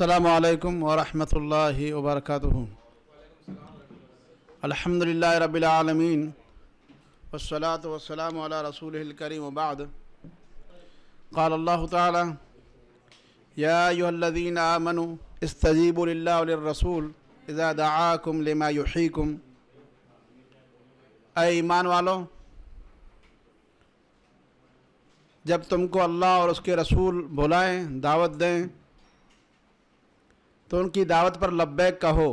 अल्लाम वरहमल वबरक अलहमदिल्ला रबालमीन वसलात वसलाम रसूल करीम वबाद قال الله تعالى يا أيها الذين آمنوا استجيبوا لله وللرسول إذا ईमान वालों जब तुमको अल्लाह और उसके रसूल बुलाएँ दावत दें तो उनकी दावत पर लब्बैक कहो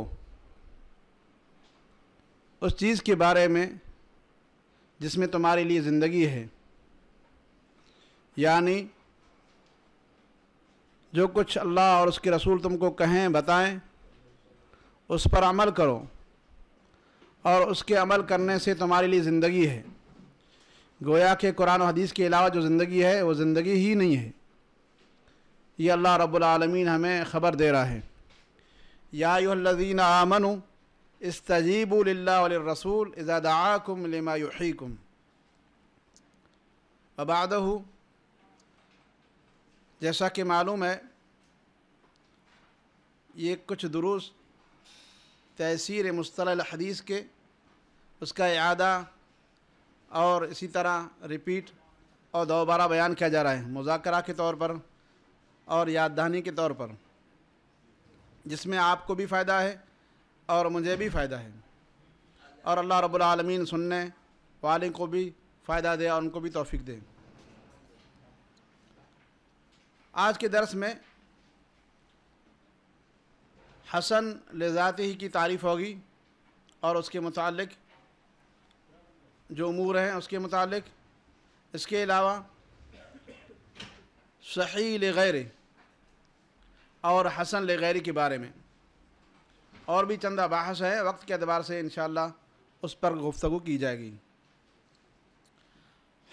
उस चीज़ के बारे में जिसमें तुम्हारे लिए ज़िंदगी है यानी जो कुछ अल्लाह और उसके रसूल तुमको कहें बताएं उस पर अमल करो और उसके अमल करने से तुम्हारे लिए ज़िंदगी है गोया के कुरान हदीस के अलावा जो ज़िंदगी है वो ज़िंदगी ही नहीं है ये अल्लाह रब्बुल रबालमीन हमें ख़बर दे रहा है यादीन आमन इस्तजीबुल्लासूल इज़ादाकुम लमायुहीकुम अबाद जैसा कि मालूम है ये कुछ दुरुस् तहसीर मुस्तल हदीस के उसका अदा और इसी तरह रिपीट और दोबारा बयान किया जा रहा है मुजाकर के तौर पर और दहानी के तौर पर जिसमें आपको भी फ़ायदा है और मुझे भी फ़ायदा है और अल्लाह रब्बुल सुनने वाले को भी फ़ायदा दे और उनको भी तोफ़ी दे आज के दर्स में हसन लेजात ही की तारीफ़ होगी और उसके मुतालिक जो अमूर हैं उसके मुतालिक इसके अलावा सही लगैर और हसन लगैरी के बारे में और भी चंदा बाहस है वक्त के अतबार से इन उस पर गुफ्तु की जाएगी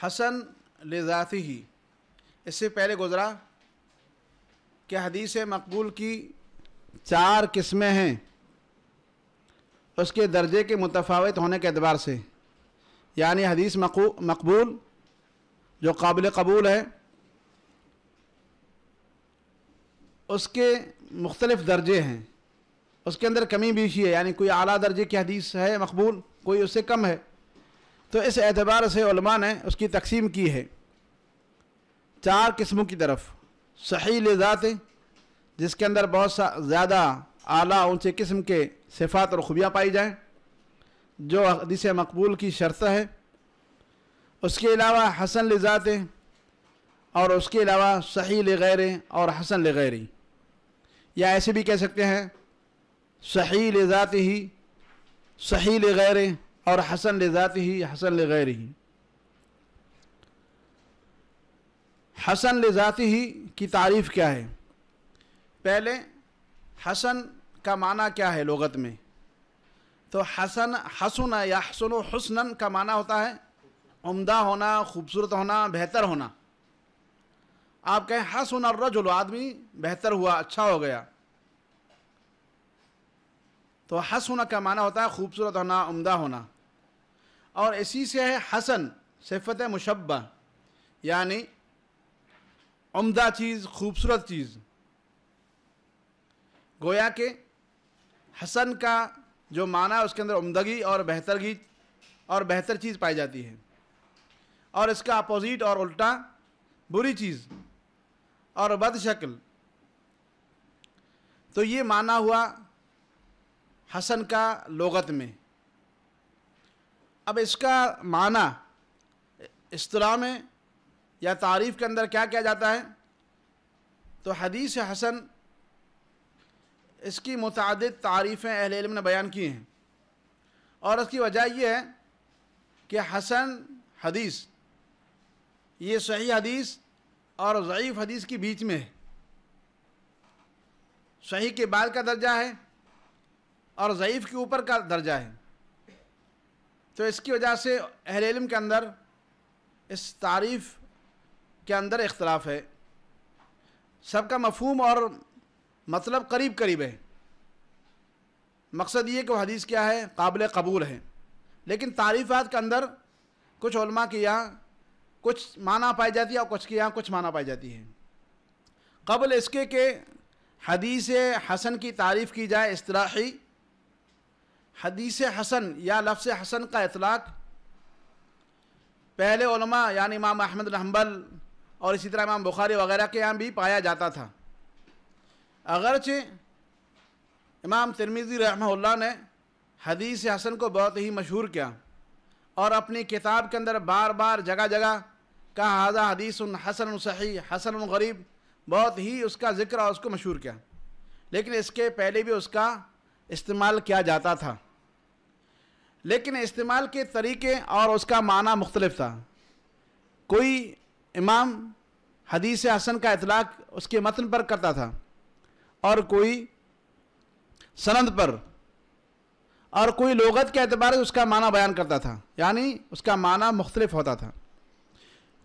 हसन लेजाती ही इससे पहले गुज़रा कि हदीस मकबूल की चार किस्में हैं उसके दर्जे के मुतफावत होने के अतबार से यानी हदीस मकबूल जो काबिल कबूल है उसके मुख्तलिफ दर्जे हैं उसके अंदर कमी बेशी है यानी कोई अली दर्जे की हदीस है मकबूल कोई उससे कम है तो इस एतबार से ने उसकी तकसीम की है चार किस्मों की तरफ सही लिजात जिसके अंदर बहुत सा ज़्यादा आला ऊँचे किस्म के सिफात और खूबियाँ पाई जाएँ जो हदीस मकबूल की शर्त है उसके अलावा हसन लिजात और उसके अलावा सही गैरें और हसन लगैरी या ऐसे भी कह सकते हैं सही ले जाते ही सही ले गैर और हसन ले जाते ही हसन ले गैर ही हसन ले जाते ही की तारीफ़ क्या है पहले हसन का माना क्या है लगत में तो हसन हसन या हसन हसनन का माना होता है उम्दा होना खूबसूरत होना बेहतर होना आप कहें हसन और रजुल आदमी बेहतर हुआ अच्छा हो गया तो हस होना का माना होता है खूबसूरत होना उम्दा होना और इसी से है हसन सिफत मुशब यानी उम्दा चीज़ खूबसूरत चीज़ गोया के हसन का जो माना उसके अंदर उमदगी और बेहतरगी और बेहतर चीज़ पाई जाती है और इसका अपोजिट और उल्टा बुरी चीज़ और बद शक्ल तो ये माना हुआ हसन का लोगत में अब इसका माना असतरा में या तारीफ़ के अंदर क्या किया जाता है तो हदीस हसन इसकी मुतद तारीफ़ें अहल इल्म ने बयान की हैं और इसकी वजह यह है कि हसन हदीस ये सही हदीस और ज़यीफ़ हदीस के बीच में है सही के बाद का दर्जा है और ज़यीफ़ के ऊपर का दर्जा है तो इसकी वजह से अहल के अंदर इस तारीफ़ के अंदर इख्तलाफ है सबका मफहम और मतलब करीब करीब है मकसद ये कि वह हदीस क्या है काबिल कबूल है लेकिन तारीफ़ात के अंदर कुछ की यहाँ कुछ माना पाई जाती है और कुछ के यहाँ कुछ माना पाई जाती है कबल इसके के हदीस हसन की तारीफ़ की जाए असलाही हदीस हसन या लफ्स हसन का इतलाक़ पहले ओलमा यानी इमाम अहमद हम्बल और इसी तरह इमाम बुखारी वगैरह के यहाँ भी पाया जाता था अगरचे इमाम तिरमीजी रहमल्ला ने हदीस हसन को बहुत ही मशहूर किया और अपनी किताब के अंदर बार बार जगह जगह का हाजा हदीस हसन सही हसन गरीब बहुत ही उसका जिक्र और उसको मशहूर किया लेकिन इसके पहले भी उसका इस्तेमाल किया जाता था लेकिन इस्तेमाल के तरीके और उसका माना मुख्तलफ था कोई इमाम हदीस हसन का इतलाक़ उसके मतन पर करता था और कोई सनंद पर और कोई लोगत के अतबार से उसका माना बयान करता था यानी उसका माना मुख्तलिफ होता था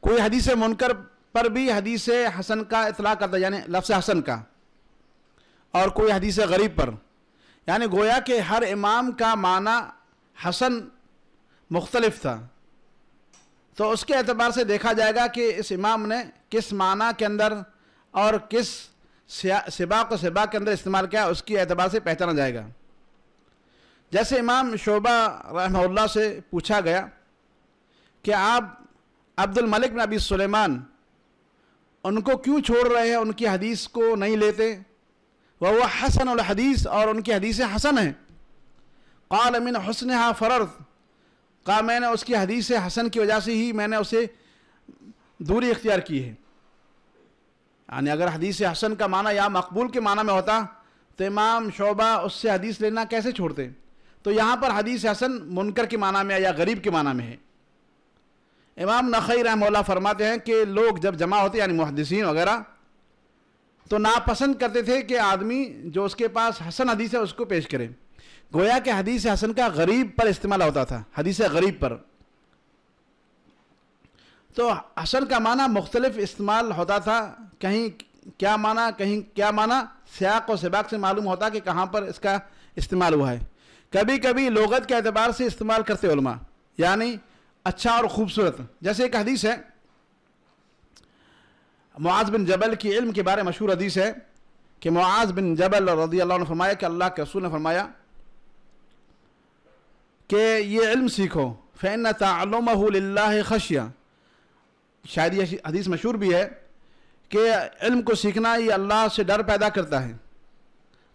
कोई हदीस मुनकर पर भी हदीस हसन का इतला करता यानी लफ्स हसन का और कोई हदीस गरीब पर यानी गोया के हर इमाम का माना हसन मुख्तलफ था तो उसके अतबार से देखा जाएगा कि इस इमाम ने किस माना के अंदर और किस सिबा को सिबा के अंदर इस्तेमाल किया उसकी एतबार से पहचाना जाएगा जैसे इमाम शोबा रहमतुल्लाह से पूछा गया कि आप अब्दुल मलिक नबी सुलेमान उनको क्यों छोड़ रहे हैं उनकी हदीस को नहीं लेते वह वह हसन और हदीस और उनकी हदीस हसन है काल अमीन हसन हा फ़रर का मैंने उसकी हदीस हसन की वजह से ही मैंने उसे दूरी इख्तियार की है यानी अगर हदीस हसन का माना या मकबूल के माना में होता तो इमाम शोबा उससे हदीस लेना कैसे छोड़ते तो यहाँ पर हदीस हसन मुनकर के माना में है या गरीब के माना में है इमाम नखई रहम फरमाते हैं कि लोग जब जमा होते यानी मुहदसिन वगैरह तो नापसंद करते थे कि आदमी जो उसके पास हसन हदीस है उसको पेश करें गोया के हदीस हसन का गरीब पर इस्तेमाल होता था हदीस गरीब पर तो हसन का माना मुख्तलिफ इस्तेमाल होता था कहीं क्या माना कहीं क्या माना सयाक और सबाक से मालूम होता कि कहाँ पर इसका इस्तेमाल हुआ है कभी कभी लोगत के अतबार से इस्तेमाल करते उलमा यानी अच्छा और ख़ूबसूरत जैसे एक हदीस है मुआज बिन जबल की इल्म के बारे में मशहूर हदीस है कि मुआज बिन जबल रदी अल्लाह ने फरमाया कि अल्लाह के रसूल ने फरमाया कि ये इल्म सीखो फ़ैन तलमल्ला खशिया शायद ये हदीस मशहूर भी है कि इल्म को सीखना ये अल्लाह से डर पैदा करता है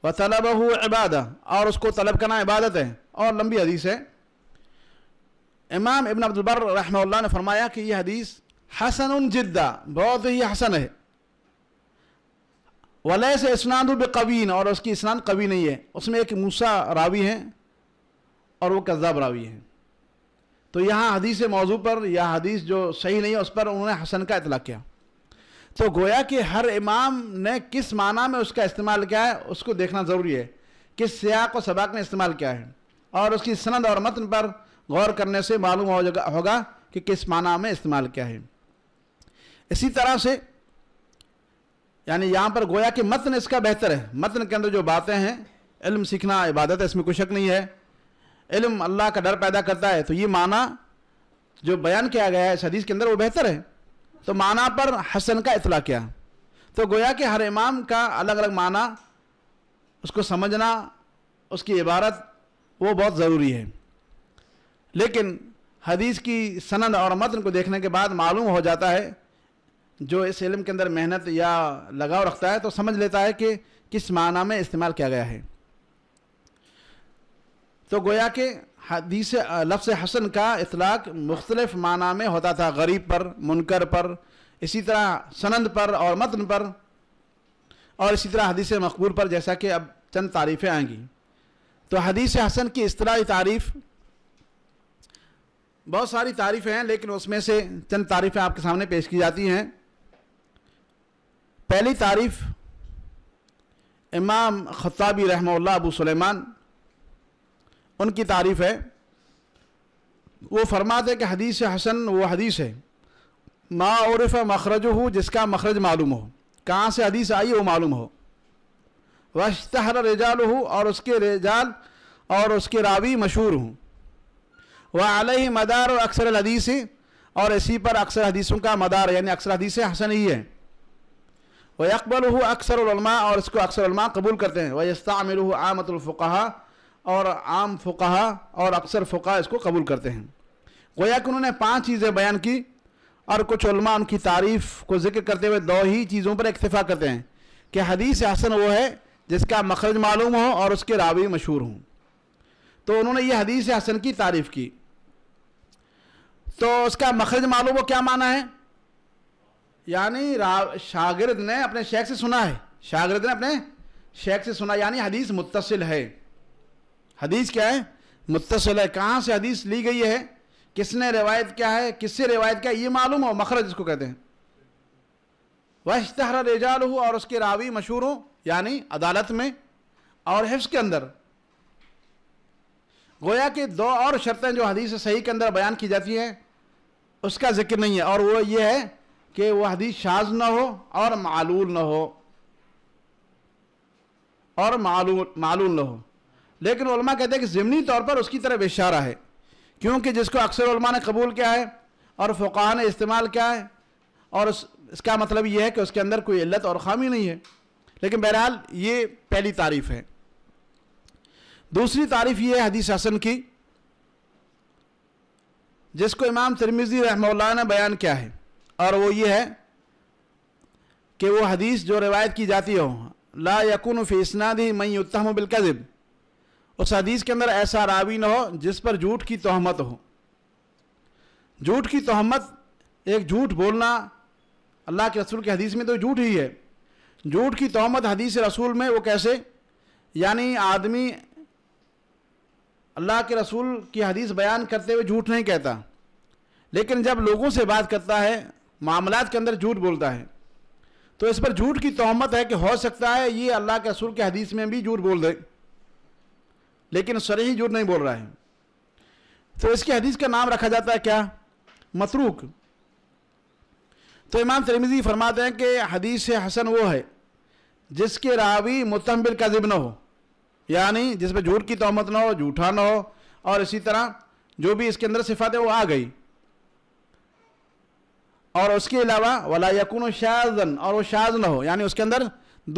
व तलब हो इबादा और उसको तलब करना इबादत है और लंबी हदीस है इमाम इबन अब्दुलबर रहा ने फरमाया कि यह हदीस हसन जिद्दा बहुत ही हसन है वलय से इसनाद कवीन और उसकी इसनाद कवी नहीं है उसमें एक मूसा रावी है और वो कजाब रावी है तो यहाँ हदीस मौजू पर यह हदीस जो सही नहीं है उस पर उन्होंने हसन का इतला किया तो गोया कि हर इमाम ने किस माना में उसका इस्तेमाल किया है उसको देखना ज़रूरी है किस सियाक व सबाक ने इस्तेमाल किया है और उसकी सनद और मतन पर गौर करने से मालूम हो होगा कि किस माना में इस्तेमाल किया है इसी तरह से यानी यहाँ पर गोया कि मतन इसका बेहतर है मतन के अंदर जो बातें हैं इल्म सीखना इबादत है इसमें कोई शक नहीं है इल्म अल्लाह का डर पैदा करता है तो ये माना जो बयान किया गया है इस हदीस के अंदर वो बेहतर है तो माना पर हसन का इतला किया तो गोया कि हर इमाम का अलग अलग माना उसको समझना उसकी इबारत वो बहुत ज़रूरी है लेकिन हदीस की सनद और मतन को देखने के बाद मालूम हो जाता है जो इस इलम के अंदर मेहनत या लगाव रखता है तो समझ लेता है कि किस माना में इस्तेमाल किया गया है तो गोया के हदीस लफ्स हसन का इतलाक मुख्तलिफ माना में होता था गरीब पर मुनकर पर इसी तरह सनंद पर और मतन पर और इसी तरह हदीस मकबूल पर जैसा कि अब चंद तारीफ़ें आएंगी तो हदीस हसन की असलाही तारीफ़ बहुत सारी तारीफ़ें हैं लेकिन उसमें से चंद तारीफ़ें आपके सामने पेश की जाती हैं पहली तारीफ़ इमाम खत्ताबी रहमल्ला अबू सलेमान उनकी तारीफ़ है वो फरमाते कि हदीस हसन वो हदीस है माफ़ मखरज हो जिसका मखरज मालूम हो कहाँ से हदीस आई वो मालूम हो वशतहर रिजाल हो और उसके रिजाल और उसके रावी मशहूर हूँ वह आलही मदार और अक्सर हदीस और इसी पर अक्सर हदीसों का मदार यानी अक्सर हदीस हसन ही है वह अकबल हो अक्सर और इसको अक्सर कबूल करते हैं वह यस्ता आमिर आमतुल्फ़ा और आम फ़ुकाहा और अक्सर फ़ुका इसको कबूल करते हैं गोया कि उन्होंने पाँच चीज़ें बयान की और कुछ उलमा उनकी तारीफ़ को जिक्र करते हुए दो ही चीज़ों पर इतफ़ा करते हैं कि हदीस हसन वो है जिसका मखरज मालूम हो और उसके रावी मशहूर हों तो उन्होंने ये हदीस हसन की तारीफ़ की तो उसका मखरज मालूम वो क्या माना है यानी शागिर्द ने अपने शेख से सुना है शागिर्द ने अपने शेख से सुना यानी हदीस मुतसिल है हदीस क्या है मुतसल है कहाँ से हदीस ली गई है किसने रिवायत क्या है किससे रिवायत क्या है ये मालूम हो मखरज जिसको कहते हैं वहतहरा रेजाल हो और उसके रावी मशहूर हो यानी अदालत में और हिफ्स के अंदर गोया के दो और शर्तें जो हदीस सही के अंदर बयान की जाती है उसका जिक्र नहीं है और वो ये है कि वह हदीस शाज ना हो और मालूल ना हो और मालूल मालूल ना हो लेकिन उलमा कहते हैं कि ज़मनी तौर पर उसकी तरफ इशारा है क्योंकि जिसको अक्सर उलमा ने कबूल किया है और फ़ुका ने इस्तेमाल किया है और उस इसका मतलब यह है कि उसके अंदर कोई इल्लत और खामी नहीं है लेकिन बहरहाल ये पहली तारीफ़ है दूसरी तारीफ़ ये है हदीस हसन की जिसको इमाम तिरमिज़ी रहमल्ला ने बयान किया है और वो ये है कि वो हदीस जो रिवायत की जाती हो ला यकुन फ़ी इसनादी मई उत्तम बिलकज़ब उस हदीस के अंदर ऐसा रावी ना हो जिस पर झूठ की तहमत हो झूठ की तहमत एक झूठ बोलना अल्लाह के रसूल के हदीस में तो झूठ ही है झूठ की तहमत हदीस रसूल में वो कैसे यानी आदमी अल्लाह के रसूल की हदीस बयान करते हुए झूठ नहीं कहता लेकिन जब लोगों से बात करता है मामला के अंदर झूठ बोलता है तो इस पर झूठ की तहमत है कि हो सकता है ये अल्लाह के रसूल के हदीस में भी झूठ बोल दे लेकिन शरही जुर्म नहीं बोल रहा है तो इसके हदीस का नाम रखा जाता है क्या मतरूक तो इमाम तिरमिजी फरमाते हैं कि हदीस हसन वो है जिसके रावी का कजिब न हो यानी जिसमें झूठ की तोहमत ना हो झूठा ना हो और इसी तरह जो भी इसके अंदर सिफात है वो आ गई और उसके अलावा वला यकुन शाजन और वो शाज ना हो यानी उसके अंदर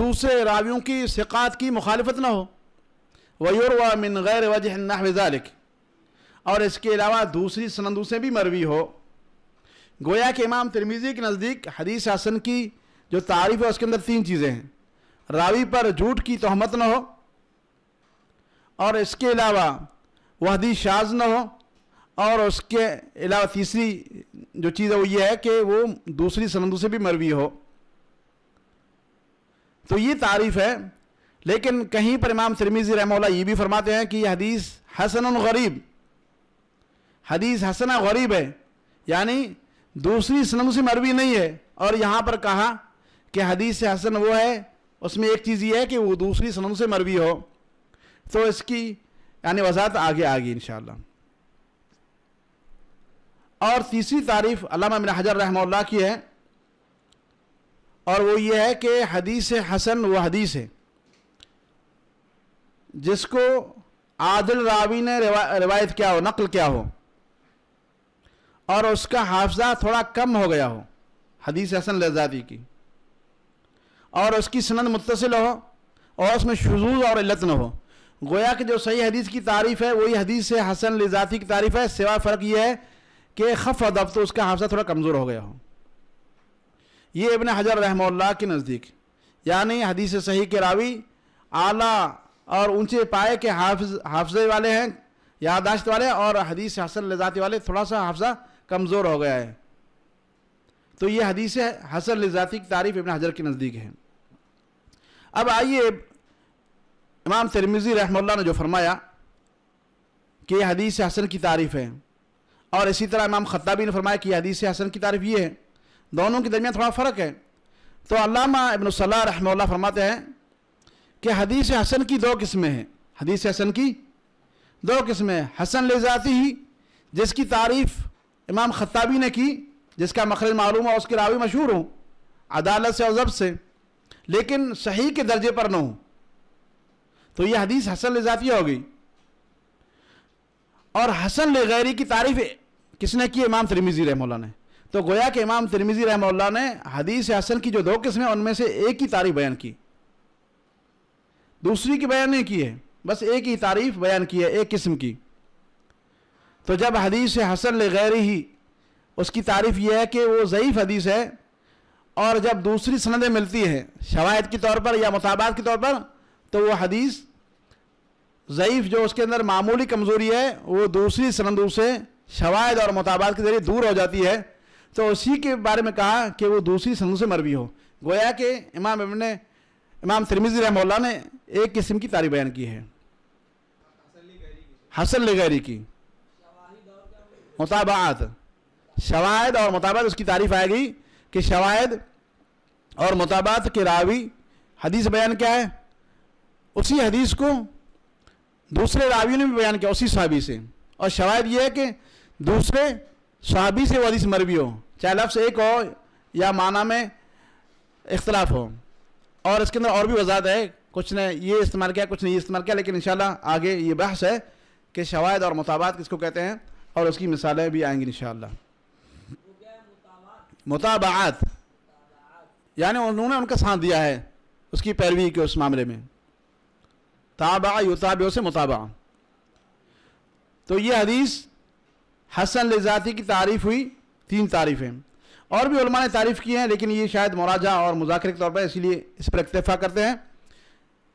दूसरे रावियों की सिकात की मुखालफत ना हो वयुरवा मिन गैर वजह नाह ज़ालिक और इसके अलावा दूसरी सनदों से भी मरवी हो गोया के इमाम तिरमिज़ी के नज़दीक हदीस हासन की जो तारीफ है उसके अंदर तीन चीज़ें हैं रावी पर झूठ की तहमत न हो और इसके अलावा वह हदीस शाज न हो और उसके अलावा तीसरी जो चीज़ है वो ये है कि वो दूसरी सनदों से भी मरवी हो तो ये तारीफ़ है लेकिन कहीं पर इमाम सरमीज़ी रहमोला ये भी फरमाते हैं कि हदीस हसन गरीब हदीस हसना गरीब है यानी दूसरी सनमसी से मरवी नहीं है और यहाँ पर कहा कि हदीस हसन वो है उसमें एक चीज़ ये है कि वो दूसरी सनम से मरवी हो तो इसकी यानी वजात आगे आ गई इन और तीसरी तारीफ अलामा मिन हजर रहमल्ला की है और वो ये है कि हदीस हसन व हदीस है जिसको आदिल रावी ने रिवा, रिवायत क्या हो नकल क्या हो और उसका हाफजा थोड़ा कम हो गया हो हदीस हसन लजादी की और उसकी सनद मुतसिल हो और उसमें शजूज और इलत न हो गोया कि जो सही हदीस की तारीफ़ है वही हदीस से हसन लजाती की तारीफ़ है सिवा फ़र्क यह है कि खफ अदब तो उसका हाफजा थोड़ा कमज़ोर हो गया हो ये इबन हजर रहमल्ला के नज़दीक यानी हदीस सही के रावी आला और उनसे पाए कि हाफज हाफजे वाले हैं यादाश्त वाले और हदीस हसन लजाती वाले थोड़ा सा हाफजा कमज़ोर हो गया है तो ये हदीस हसन लजाती की तारीफ़ इबन हजर के नज़दीक है अब आइए इमाम तिरमिज़ी रहमल ने जो फरमाया कि यह हदीस हसन की तारीफ़ है और इसी तरह इमाम खत्ताबी ने फरमाया कि हदीस हसन की तारीफ़ ये है दोनों के दरमियान थोड़ा फ़र्क है तो अलामा इबन सलाह फरमाते हैं कि हदीस हसन की दो किस्में हैं हदीस हसन की दो किस्में हसन जाती ही जिसकी तारीफ़ इमाम खत्ताबी ने की जिसका मखरज मालूम है उसके रावी मशहूर हों अदालत से और जब से लेकिन सही के दर्जे पर न हो तो यह हदीस हसन जाती हो गई और हसन ले गैरी की तारीफ किसने की इमाम तिरमिजी रहमोल्ला ने तो गोया के इमाम तिरमिजी रहमोल्ला ने हदीस हसन की जो दो किस्में उनमें से एक ही तारीफ बयान की दूसरी की बयान नहीं की है बस एक ही तारीफ बयान की है एक किस्म की तो जब हदीस हसन गैर ही उसकी तारीफ यह है कि वो ज़यीफ़ हदीस है और जब दूसरी सनदें मिलती हैं शवायद के तौर पर या मुताबात के तौर पर तो वो हदीस ज़यीफ़ जो उसके अंदर मामूली कमज़ोरी है वो दूसरी सनदों से शवायद और मुताबात के ज़रिए दूर हो जाती है तो उसी के बारे में कहा कि वो दूसरी सनद से मरवी हो गोया कि इमाम इबन इमाम तिरमिजी रहमल्ला ने एक किस्म की तारीफ बयान की है हसन लगैरी की मुताबात शवायद और मुताबात उसकी तारीफ आएगी कि शवायद और मुताबात के रावी हदीस बयान क्या है उसी हदीस को दूसरे रावी ने भी बयान किया उसी सहाबी से और शवायद यह है कि दूसरे सहाबी से वो हदीस मरवी हो चाहे लफ्स एक हो या माना में इख्तलाफ हो और इसके अंदर और भी वजात है कुछ ने ये इस्तेमाल किया कुछ ने ये इस्तेमाल किया लेकिन इन आगे ये बहस है कि शवाद और मुताबात किसको कहते हैं और उसकी मिसालें भी आएंगी इन मुताबात यानी उन्होंने उनका साथ दिया है उसकी पैरवी के उस मामले में ताबा युताब से मुताबा तो ये हदीस हसन लिजाती की तारीफ हुई तीन तारीफ़ें और भी उलमा ने तारीफ़ किए हैं लेकिन ये शायद मोराजा और मुजाकर के तौर पर इसीलिए इस पर इतफ़ा करते हैं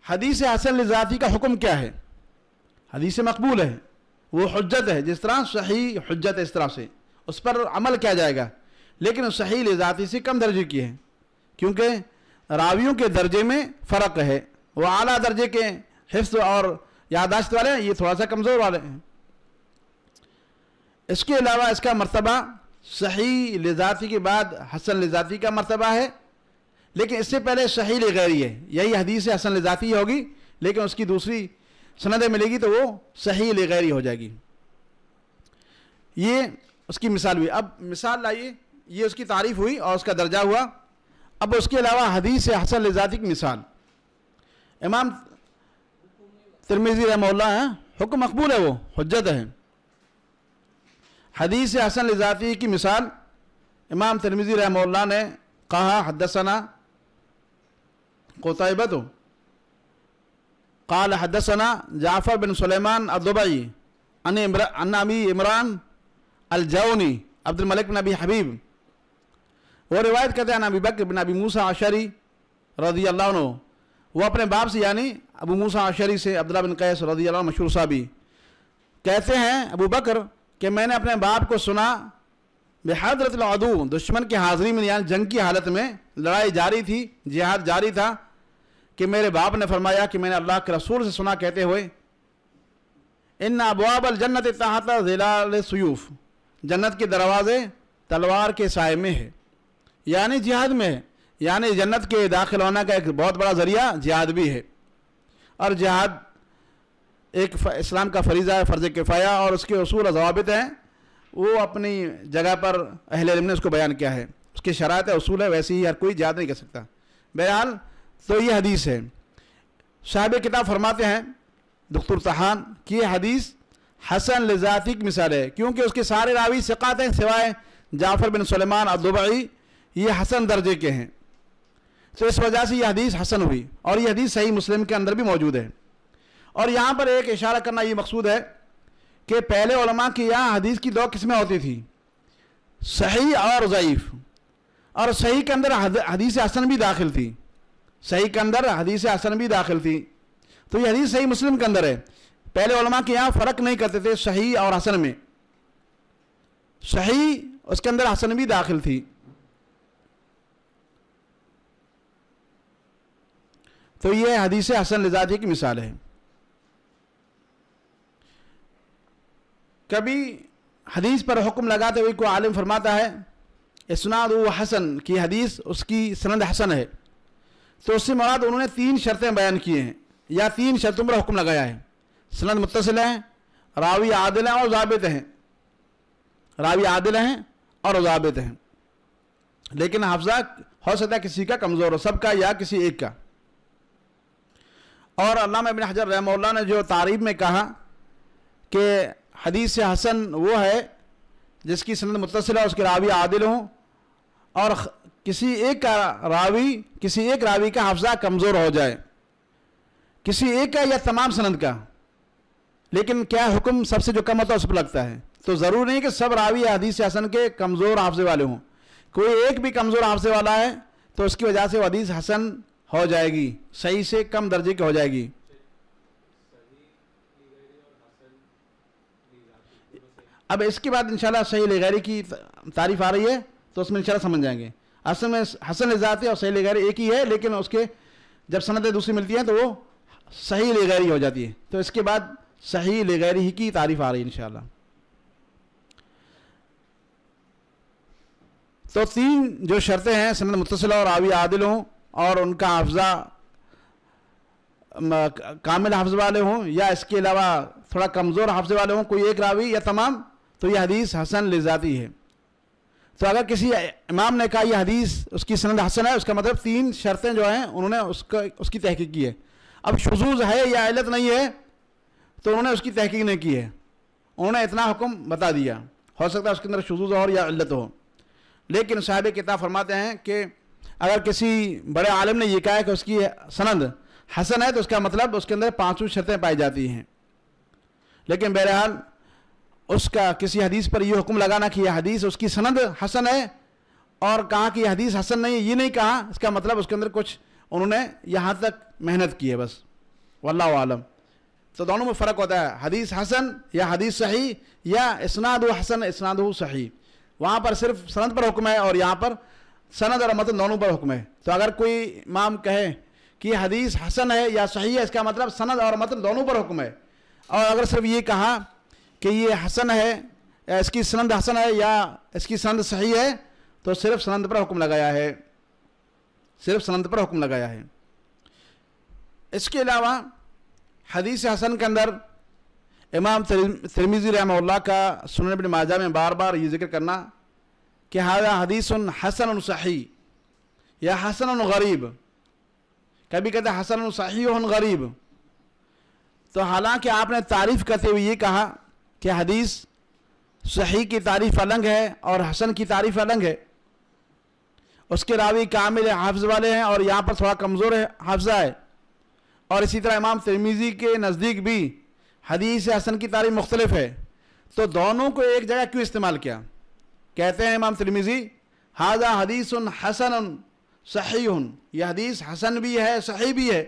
हदीस हसन लजाती का हुक्म क्या है हदीस मकबूल है वो हजत है जिस तरह सही हजत है इस तरह से उस पर अमल किया जाएगा लेकिन सही लजाती से कम दर्जे की है क्योंकि रावियों के दर्जे में फ़र्क है वह अली दर्जे के हिफ्स और यादाश्त वाले हैं ये थोड़ा सा कमज़ोर वाले हैं इसके अलावा इसका मरतबा सही लिजाफी के बाद हसन लिजाफी का मरतबा है लेकिन इससे पहले सही गैरी है यही हदीस हसन लिजाफी होगी लेकिन उसकी दूसरी सनदें मिलेगी तो वो सही ले गैरी हो जाएगी ये उसकी मिसाल हुई अब मिसाल लाइए ये उसकी तारीफ हुई और उसका दर्जा हुआ अब उसके अलावा हदीस हसन लिजाफी की मिसाल इमाम तिरमिजी रहमल्ला हैं हुक्म मकबूल है वो हजत है हदीस हसन इजाफ़ी की मिसाल इमाम तरमिज़ी रहमल्ला ने कहा हदसना हो तो। काल हदसना जाफ़र बिन सलेमान अदुबई अन अमी इमरान अलजौनी मलिक बिन अबी हबीब वो रिवायत कहते हैं अनबी बकर बिन अबी मूसा आशरी रजी अल्लाह वो अपने बाप से यानी अबू मूसा आशरी से अब्दुल्ला बिन कैस रजी अल्लाह मशहूर साहबी कहते हैं अबू बकर कि मैंने अपने बाप को सुना बेहदरत अदू दुश्मन की हाजिरी में यानी जंग की हालत में लड़ाई जारी थी जिहाद जारी था कि मेरे बाप ने फरमाया कि मैंने अल्लाह के रसूल से सुना कहते हुए इन अबाबल जन्नत तहता ज़िला सयूफ़ जन्नत के दरवाज़े तलवार के साय में है यानी जिहाद में है यानी जन्नत के दाखिल होने का एक बहुत बड़ा ज़रिया जिहाद भी है और जिहाद एक इस्लाम का फरीज़ा है फ़र्ज़ किफ़ाया और उसके असूल जवाबित हैं वो अपनी जगह पर अहल ने उसको बयान किया है उसकी शरात असूल है वैसे ही हर कोई याद नहीं कर सकता बहरहाल तो ये हदीस है साहब किताब फरमाते हैं दुख्तर तहान कि यह हदीस हसन लजातिक मिसाल है क्योंकि उसके सारे रावी सिकात हैं सिवाय जाफ़र बिन सलेमान अब्दुबई ये हसन दर्जे के हैं तो इस वजह से यह हदीस हसन हुई और यह हदीस सही मुस्लिम के अंदर भी मौजूद है और यहाँ पर एक इशारा करना ये मकसूद है कि पहले उलमा की यहाँ हदीस की दो किस्में होती थी सही और ज़यीफ़ और सही के अंदर हदीस हसन भी दाखिल थी सही के अंदर हदीस हसन भी दाखिल थी तो ये हदीस सही मुस्लिम के अंदर है पहले उलमा के यहाँ फ़र्क नहीं करते थे सही और हसन में सही उसके अंदर हसन भी दाखिल थी तो ये हदीस हसन लजादी की मिसाल है कभी हदीस पर हुक्म लगाते हुए कोई आलिम फरमाता है इसनाद हसन की हदीस उसकी सनद हसन है तो उससे मुराद उन्होंने तीन शर्तें बयान किए हैं या तीन शर्तों पर हुक्म लगाया है सनद मुतसिल हैं रावी आदिल हैं और ज़ाबित हैं रावी आदिल हैं और ज़ाबित हैं लेकिन हफ्जा हो सकता है किसी का कमज़ोर हो सबका या किसी एक का और अल्लाह इबन हजर रहमल्ला ने जो तारीब में कहा कि हदीस हसन वो है जिसकी सनद है उसके रावी आदिल हों और किसी एक का रावी किसी एक रावी का हफ्जा कमज़ोर हो जाए किसी एक का या तमाम सनद का लेकिन क्या हुक्म सबसे जो कम होता है उस पर लगता है तो ज़रूरी नहीं कि सब रावी हदीस हसन के कमज़ोर हाफजे वाले हों कोई एक भी कमज़ोर हाफजे वाला है तो उसकी वजह से वो हदीस हसन हो जाएगी सही से कम दर्जे की हो जाएगी अब इसके बाद इंशाल्लाह सही लेगारी की तारीफ आ रही है तो उसमें इंशाल्लाह समझ जाएंगे असल में हसन इजात और सही लेगारी एक ही है लेकिन उसके जब सनतें दूसरी मिलती हैं तो वो सही लेगारी हो जाती है तो इसके बाद सही लेगारी ही की तारीफ आ रही है इंशाल्लाह तो तीन जो शर्तें हैं सनत मुतसिल और आवी आदिल हों और उनका हाफजा कामिल हाफज वाले हों या इसके अलावा थोड़ा कमज़ोर हाफजे वाले हों कोई एक रावी या तमाम तो यह हदीस हसन लिजाती है तो अगर किसी इमाम ने कहा यह हदीस उसकी सनद हसन है उसका मतलब तीन शर्तें जो हैं उन्होंने उसका उसकी तहकीक की है अब शजूज है या अलत नहीं है तो उन्होंने उसकी तहकीक नहीं की है उन्होंने इतना हुक्म बता दिया हो सकता है उसके अंदर शजूज और या अलत हो लेकिन साहब किताब फरमाते हैं कि अगर किसी बड़े आलम ने यह कहा है कि उसकी सनद हसन है तो उसका मतलब उसके अंदर पाँचों शर्तें पाई जाती हैं लेकिन बहरहाल उसका किसी हदीस पर यह हुक्म लगाना कि यह हदीस उसकी सनद हसन है और कहा कि यह हदीस हसन नहीं है ये नहीं कहा इसका मतलब उसके अंदर कुछ उन्होंने यहाँ तक मेहनत की है बस वल्ला आलम तो दोनों में फ़र्क होता है हदीस हसन या हदीस सही या इसनाद हसन इसनाद सही वहाँ पर सिर्फ सनद पर हुक्म है और यहाँ पर सनद और मतन दोनों पर हुक्म है तो अगर कोई इमाम कहे कि हदीस हसन है या सही है इसका मतलब सनद और मतन दोनों पर हुक्म है और अगर सिर्फ ये कहा कि ये हसन है या इसकी सनंद हसन है या इसकी सनंद सही है तो सिर्फ सनंद पर हुक्म लगाया है सिर्फ सनंद पर हुक्म लगाया है इसके अलावा हदीस हसन के अंदर इमाम तिरमिजी रहमल्ला का सुन बिन माजा में बार बार ये जिक्र करना कि हारा हदीस हसन सही या हसन गरीब कभी कहते हसन सही गरीब तो हालांकि आपने तारीफ़ करते हुए ये कहा कि हदीस सही की तारीफ अलग है और हसन की तारीफ अलग है उसके रावी कामिल हाफ्ज वाले हैं और यहाँ पर थोड़ा कमज़ोर है हाफजा है और इसी तरह इमाम तिरमीज़ी के नज़दीक भी हदीस हसन की तारीफ मुख्तलिफ है तो दोनों को एक जगह क्यों इस्तेमाल किया कहते हैं इमाम तिरमीज़ी हाजा हदीस हसन सही यह हदीस हसन भी है सही भी है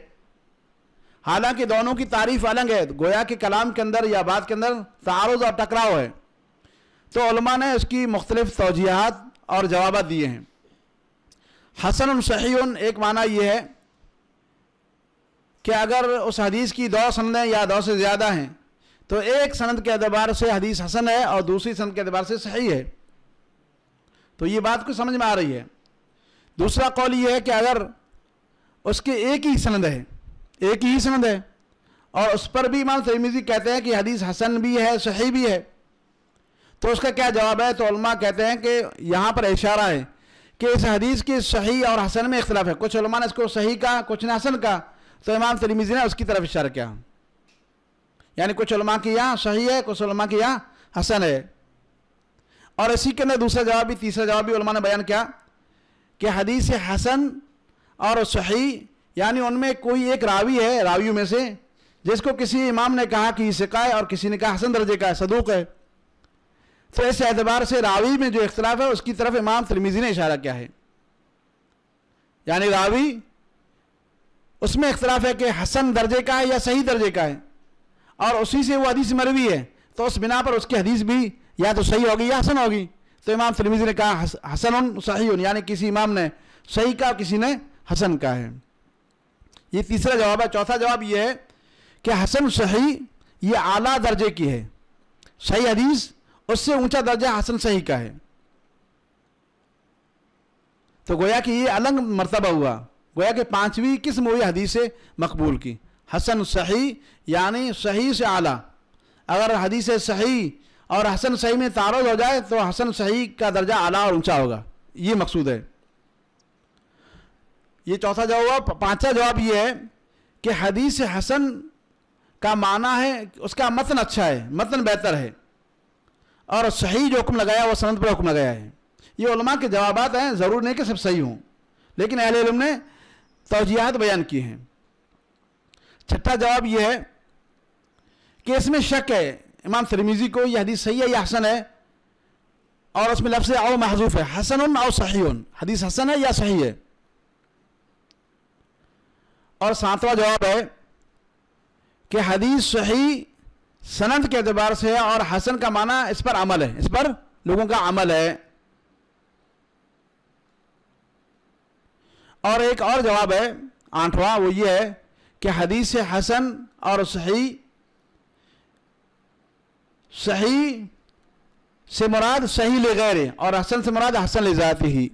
हालांकि दोनों की तारीफ अलग है गोया के कलाम के अंदर या बात के अंदर तारुज और टकराव है तो उलमा ने इसकी मुख्तलिफ तोजियात और जवाब दिए हैं हसन सही एक माना यह है कि अगर उस हदीस की दो सनदें या दो से ज़्यादा हैं तो एक सनद के अतबार से हदीस हसन है और दूसरी सनद के अतबार से सही है तो ये बात को समझ में आ रही है दूसरा कौल ये है कि अगर उसके एक ही सनद है एक ही सनद है और उस पर भी इमाम तरमीज़ी कहते हैं कि हदीस हसन भी है सही भी है तो उसका क्या जवाब है तो कहते हैं कि यहाँ पर इशारा है कि इस हदीस के सही और हसन में इख्तलाफ है कुछ ने इसको सही कहा कुछ ने हसन कहा तो इमाम तरमीज़ी ने उसकी तरफ इशारा किया यानी कुछ की यहाँ सही है कुछ की यहाँ हसन है और इसी के अंदर दूसरा जवाब भी तीसरा जवाब भी ने बयान किया कि हदीस हसन और सही यानी उनमें कोई एक रावी है रावियों में से जिसको किसी इमाम ने कहा कि सिका है और किसी ने कहा हसन दर्जे का है सदूक है तो ऐसे एतबार से रावी में जो इख्तलाफ है उसकी तरफ इमाम तिरमिजी ने इशारा किया है यानी रावी उसमें इख्तलाफ है कि हसन दर्जे का है या सही दर्जे का है और उसी से वो हदीस मरवी है तो उस बिना पर उसकी हदीस भी या तो सही होगी या हसन होगी तो इमाम तिरमिजी ने कहा हसन सही यानी किसी इमाम ने सही का किसी ने हसन का है ये तीसरा जवाब है चौथा जवाब ये है कि हसन सही ये आला दर्जे की है सही हदीस उससे ऊंचा दर्जा हसन सही का है तो गोया कि ये अलग मरतबा हुआ गोया कि पांचवी किस्म हुई हदीस मकबूल की हसन सही यानी सही से आला अगर हदीस सही और हसन सही में तारज हो जाए तो हसन सही का दर्जा आला और ऊंचा होगा ये मकसूद है ये चौथा जवाब हुआ पांचवा जवाब ये है कि हदीस हसन का माना है उसका मतन अच्छा है मतन बेहतर है और सही जो हुक्म लगाया वो सनत पर हुक्म लगाया है ये उलमा के जवाब हैं ज़रूर नहीं कि सब सही हों लेकिन अहल इलम ने तोजियात बयान की हैं छठा जवाब यह है कि इसमें शक है इमाम तिरमीज़ी को यह हदीस सही है या हसन है और उसमें लफ्ज़ आओ महजूफ़ है हसन और सही उन हदीस हसन है या सही है और सातवां जवाब है कि हदीस सही सनत के अतबार से है और हसन का माना इस पर अमल है इस पर लोगों का अमल है और एक और जवाब है आठवां वो ये है कि हदीस हसन और सही सही से मुराद सही ले गए और हसन से मुराद हसन ले जाती ही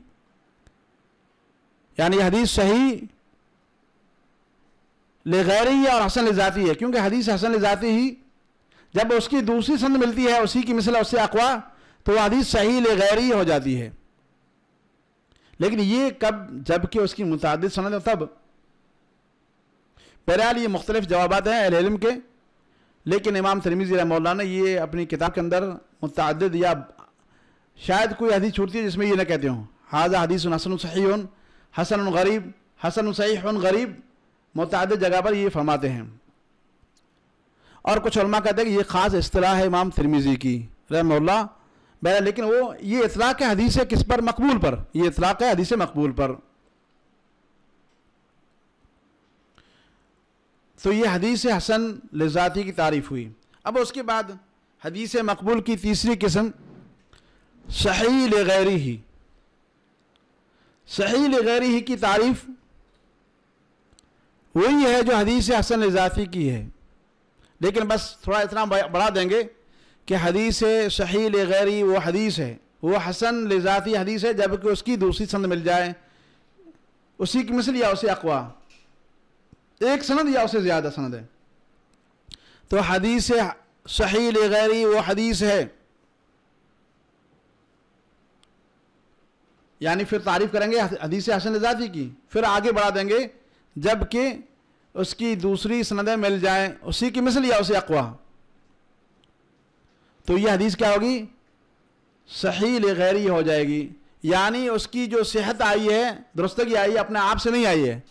यानी हदीस सही ले गैर ही और हसन लजाती है क्योंकि हदीस हसन लजाती ही जब उसकी दूसरी संद मिलती है उसी की मिसल उससे अकवा तो वह हदीस सही ले गैर ही हो जाती है लेकिन ये कब जबकि उसकी मुतद सनत तब बहरहाल ये मुख्तलिफ जवाब हैं अलम के लेकिन इमाम तरमीज़ी रहमल्ला ने यह अपनी किताब के अंदर मुतद या शायद कोई हदीस छूटती है जिसमें यह ना कहते हों हाजा हदीस हसन सही हसन गरीब हसन सही गरीब मुतद जगह पर ये फरमाते हैं और कुछ कहते हैं कि ये ख़ास असलाह है इमाम तिरमिज़ी की रहमल्ला बहर लेकिन वो ये इतलाक़ है हदीस किस पर मकबूल पर ये इतलाक़ है हदीस मकबूल पर तो ये हदीस हसन लजाती की तारीफ़ हुई अब उसके बाद हदीस मकबूल की तीसरी किस्म सही लगैरी ही सही लगैरी ही की तारीफ़ वही है जो हदीस हसन इजाफी की है लेकिन बस थोड़ा इतना बढ़ा देंगे कि हदीस सही गैरी वो हदीस है वो हसन लिजाती हदीस है जबकि उसकी दूसरी संद मिल जाए उसी की मिसल या उसे अकवा एक सनद या उसे ज़्यादा सनद है तो हदीस सही गैरी वो हदीस है यानी फिर तारीफ़ करेंगे हदीस हसन लिजाती की फिर आगे बढ़ा देंगे जबकि उसकी दूसरी सनदें मिल जाएं उसी की मिसल या उसे अकवा तो यह हदीस क्या होगी सही गैरी हो जाएगी यानी उसकी जो सेहत आई है दुरुस्तगी आई है अपने आप से नहीं आई है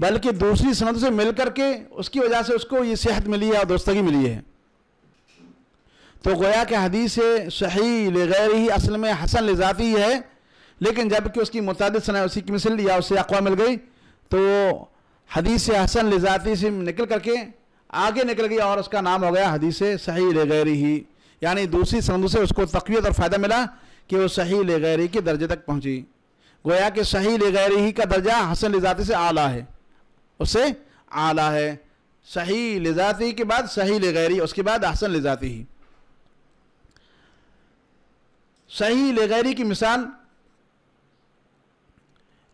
बल्कि दूसरी सनद से मिल करके उसकी वजह से उसको ये सेहत मिली है और दुरुस्तगी मिली है तो गोया के हदीस सही गैर ही असल में हसन जाती है लेकिन जबकि उसकी मुतद सना उसी की मिसल या उससे अकवा मिल गई तो हदीस हसन लिजाती से निकल करके आगे निकल गया और उसका नाम हो गया हदीस सही ले गैरी ही यानी दूसरी संद से उसको तकवीत और फ़ायदा मिला कि वो सही ले गैरी के दर्जे तक पहुँची गोया कि सही ले गैरी ही का दर्जा हसन लिजाती से आला है उससे आला है सही लिजाती के बाद सही ले गैरी उसके बाद हसन लिजाती ही सही ले गैरी की मिसाल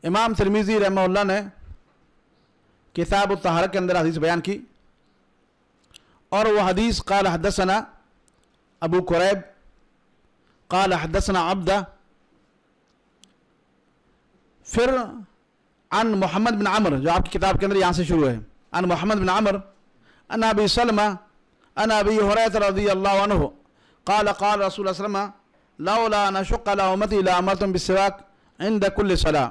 इमाम तिरमीज़ी रहमल्ला ने किताब साहब के अंदर हदीस बयान की और वह हदीस काल हदसना अबू कुरैब काल हदसना अब्दा फिर अन मोहम्मद बिन आमर जो आपकी किताब के अंदर यहाँ से शुरू है अन मोहम्मद बिन आमर अन अबी सलमा अन अबी हुरैत रजी अल्लाह قال अनहु काल काल रसूल सलमा लौला नशुक़ अला उमती ला अमरतम بالسواك عند كل सलाह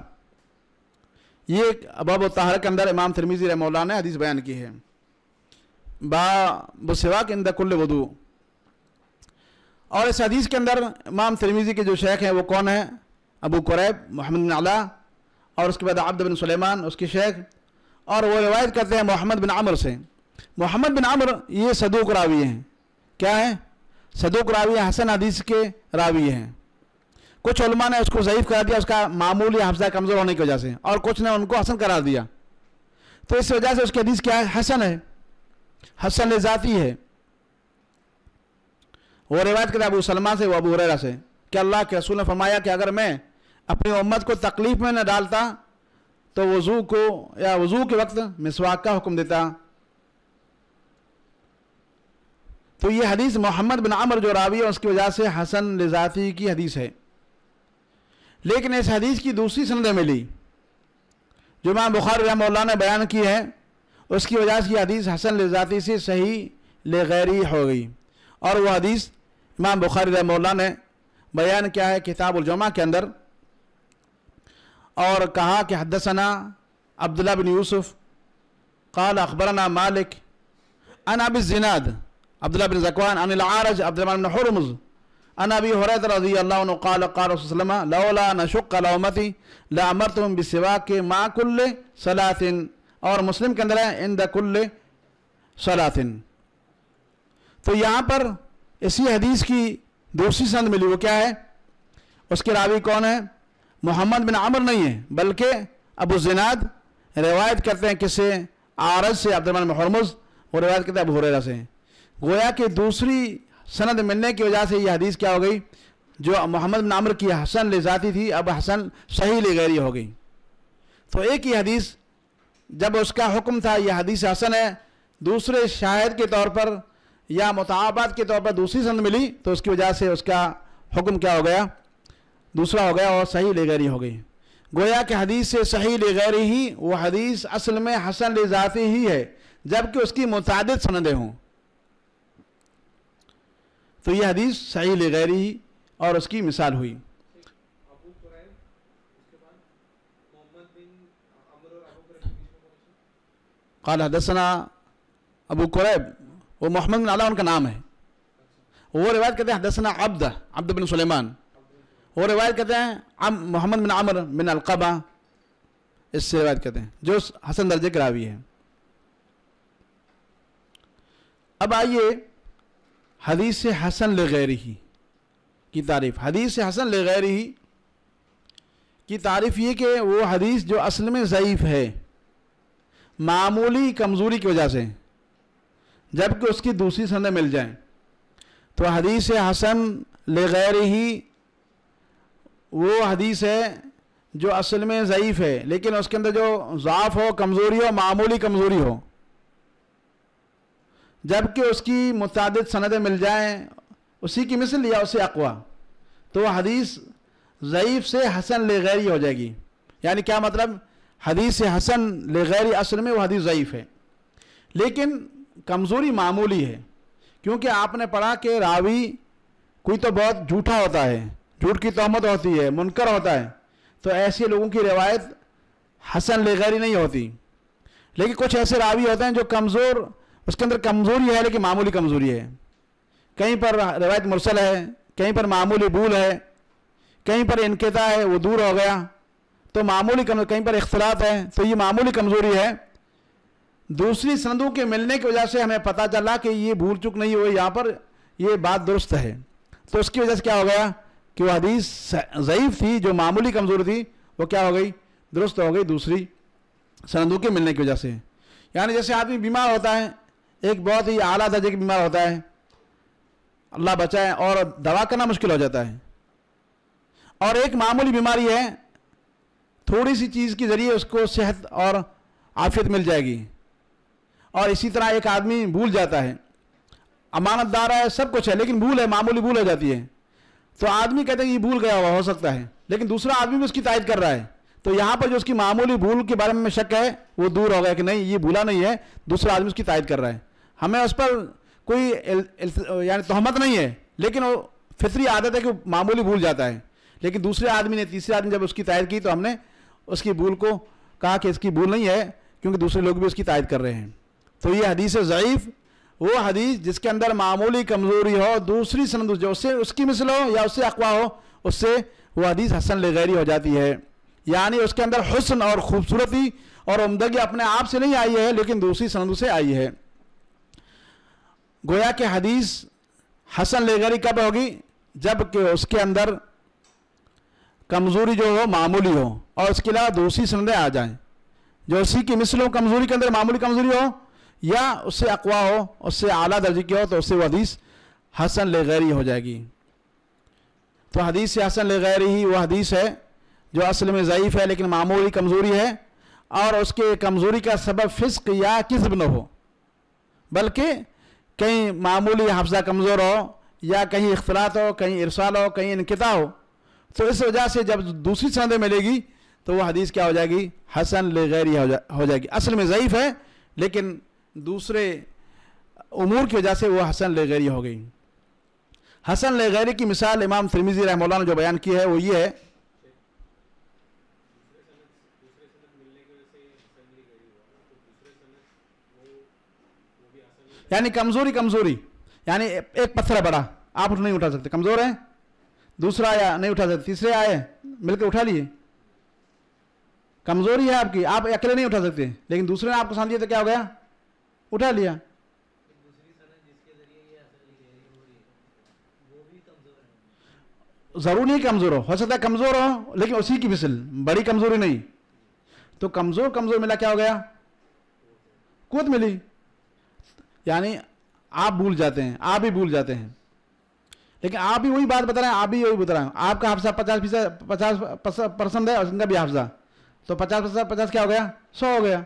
ये बाब ताहर के अंदर इमाम तरमीज़ी रहमौला ने हदीस बयान की है बाबसिवा के अंदर कुल्ल वधू और इस हदीस के अंदर इमाम तरमीजी के जो शेख हैं वो कौन है अबू करैब मोहम्मद बिन अला और उसके बाद आब्द बिन सलेमान उसके शेख और वो रिवायत करते हैं मोहम्मद बिन आमर से मोहम्मद बिन आमर ये सदूक रावी हैं क्या है सदूक रावी हसन हदीस के रावी हैं कुछ ने उसको ज़यीफ़ करा दिया उसका मामूली हफ्जा कमज़ोर होने की वजह से और कुछ ने उनको हसन करार दिया तो इस वजह से उसके हदीस क्या है हसन है हसन ज़ाती है वो रिवायत करते अबू सलमा से वो अबू हुररा से कि अल्लाह के रसूल ने फरमाया कि अगर मैं अपनी उम्मत को तकलीफ़ में न डालता तो वज़ू को या वज़ू के वक्त मिसवाक का हुक्म देता तो ये हदीस मोहम्मद बिन आमर जो रावी है उसकी वजह से हसन लिजाती की हदीस है लेकिन इस हदीस की दूसरी सनद मिली जो मां बुखार रामोल्ला ने बयान की है उसकी वजह से हदीस हसन लिजाती से सही ले गैरी हो गई और वह हदीस इमाम बुखारी रामोल्ला ने बयान किया है उजमा के अंदर और कहा कि हदसना अब्दुल्ला बिन यूसुफ कल अकबरना मालिक अन अब जिनाद अब्दुल्ला बिन जकवान अनिल आरज अब्दुलरमान हरमज़ अनबी हरत रजी अल्लाम लौला नशुक्लमती लामरतम बिसवा के माकुल्ल सलातिन और मुस्लिम के अंदर है इन दकुल्ल सलातिन तो यहाँ पर इसी हदीस की दूसरी संद मिली वो क्या है उसके रावी कौन है मोहम्मद बिन आमर नहीं है बल्कि अबू जनाद रिवायत करते हैं किसे आरज से अब्दुलरमान हरमुज वो रिवायत करते हैं अबू हुररा से गोया कि दूसरी सनद मिलने की वजह से यह हदीस क्या हो गई जो मोहम्मद नामर की हसन ले जाती थी अब हसन सही ले गैरी हो गई तो एक ही हदीस जब उसका हुक्म था यह हदीस हसन है दूसरे शायद के तौर पर या मुताबात के तौर पर दूसरी सनद मिली तो उसकी वजह से उसका हुक्म क्या हो गया दूसरा हो गया और सही ले गैरी हो गई गोया के हदीस से सही ले गैरी ही वह हदीस असल में हसन ले जाती ही है जबकि उसकी मुतद सनदें हों तो यह हदीस सही गैरी ही और उसकी मिसाल हुई कल हदसना अबू कुरैब वो मोहम्मद बिन अला उनका नाम है वो रिवायत कहते हैं हदसना अब्द अब्द बिन सुलेमान वो रिवायत कहते हैं मोहम्मद बिन अमर बिन अलकबा इससे रिवायत कहते हैं जो हसन दर्जे करावी है अब आइए हदीस हसन गैर ही की तारीफ़ हदीस हसन गैर ही की तारीफ़ ये कि वो हदीस जो असल में ज़यीफ़ है मामूली कमज़ोरी की वजह से जबकि उसकी दूसरी सनद मिल जाए तो हदीस हसन गैर ही वो हदीस है जो असल में ज़यीफ़ है लेकिन उसके अंदर जो ज़ाफ़ हो कमज़ोरी हो मामूली कमज़ोरी हो जबकि उसकी मुतद सनदें मिल जाएँ उसी की मिसल लिया उसे अकवा तो वह हदीस ज़यीफ़ से हसन ले गैरी हो जाएगी यानी क्या मतलब हदीस से हसन ले गैरी असल में वह हदीस ज़यीफ़ है लेकिन कमज़ोरी मामूली है क्योंकि आपने पढ़ा कि रावी कोई तो बहुत झूठा होता है झूठ की तहमत होती है मुनकर होता है तो ऐसे लोगों की रिवायत हसन ले गैरी नहीं होती लेकिन कुछ ऐसे रावी होते हैं जो कमज़ोर उसके अंदर कमज़ोरी है लेकिन मामूली कमज़ोरी है कहीं पर रवायत मुरसल है कहीं पर मामूली भूल है कहीं पर इनकता है वो दूर हो गया तो मामूली कम कहीं पर इख्तलाफ है तो ये मामूली कमज़ोरी है दूसरी संदों के मिलने की वजह से हमें पता चला कि ये भूल चुक नहीं हुई यहाँ पर ये बात दुरुस्त है तो उसकी वजह से क्या हो गया कि वह हदीस ज़यीफ़ थी जो मामूली कमज़ोरी थी वो क्या हो गई दुरुस्त हो गई दूसरी संदों के मिलने की वजह से यानी जैसे आदमी बीमार होता है एक बहुत ही आला दर्जे की बीमार होता है अल्लाह बचाए और दवा करना मुश्किल हो जाता है और एक मामूली बीमारी है थोड़ी सी चीज़ के ज़रिए उसको सेहत और आफियत मिल जाएगी और इसी तरह एक आदमी भूल जाता है अमानतदार है सब कुछ है लेकिन भूल है मामूली भूल हो जाती है तो आदमी कहते हैं ये भूल गया हुआ हो सकता है लेकिन दूसरा आदमी भी उसकी तायद कर रहा है तो यहाँ पर जो उसकी मामूली भूल के बारे में शक है वो दूर हो गया कि नहीं ये भूला नहीं है दूसरा आदमी उसकी तायद कर रहा है हमें उस पर कोई यानी तोहमत नहीं है लेकिन वो फितरी आदत है कि मामूली भूल जाता है लेकिन दूसरे आदमी ने तीसरे आदमी जब उसकी तायद की तो हमने उसकी भूल को कहा कि इसकी भूल नहीं है क्योंकि दूसरे लोग भी उसकी तायद कर रहे हैं तो ये हदीस ज़यीफ़ वो हदीस जिसके अंदर मामूली कमज़ोरी हो दूसरी सनद जो उससे उसकी मिसल हो या उससे अकवा हो उससे वो हदीस हसन लगैरी हो जाती है यानी उसके अंदर हसन और ख़ूबसूरती और उमदगी अपने आप से नहीं आई है लेकिन दूसरी सनद से आई है गोया कि हदीस हसन लेगरी कब होगी जबकि उसके अंदर कमज़ोरी जो हो मामूली हो और उसके अलावा दूसरी सनदें आ जाएं जो उसी की मिसल हो कमज़ोरी के अंदर मामूली कमज़ोरी हो या उससे अकवा हो उससे आला दर्जे की हो तो उससे वो हदीस हसन लेगैरी हो जाएगी तो हदीस हसन लेगैरी ही वह हदीस है जो असल में ज़यीफ़ है लेकिन मामूली कमज़ोरी है और उसके कमज़ोरी का सबब फिस्क या किस्ब न हो बल्कि कहीं मामूली हफ्जा कमज़ोर हो या कहीं अख्तलात हो कहीं इरसाल हो कहीं इनकता हो तो इस वजह से जब दूसरी सनद मिलेगी तो वह हदीस क्या हो जाएगी हसन ले गैरी हो, जा, हो जाएगी असल में ज़यीफ़ है लेकिन दूसरे उमूर की वजह से वह हसन ले गैरी हो गई हसन ले गैरी की मिसाल इमाम तिरमिज़ी रहमल्ला ने जो बयान की है वो ये है यानी कमजोरी कमजोरी यानी एक पत्थर है बड़ा आप उठ नहीं उठा सकते कमजोर है दूसरा आया नहीं उठा सकते तीसरे आए मिलकर उठा लिए कमजोरी है आपकी आप अकेले नहीं उठा सकते लेकिन दूसरे ने आपको साथ दिया तो क्या हो गया उठा लिया जरूर नहीं कमजोर हो हो सकता है कमजोर हो लेकिन उसी की फिसल बड़ी कमजोरी नहीं तो कमजोर कमजोर मिला क्या हो गया कूद मिली यानी आप भूल जाते हैं आप भी भूल जाते हैं लेकिन आप भी वही बात बता रहे हैं आप भी वही बता रहे हैं आपका हाफसा पचास फीसद पचास परसेंट है और उनका भी हाफसा तो पचास परसेंट पचास क्या हो गया सौ हो गया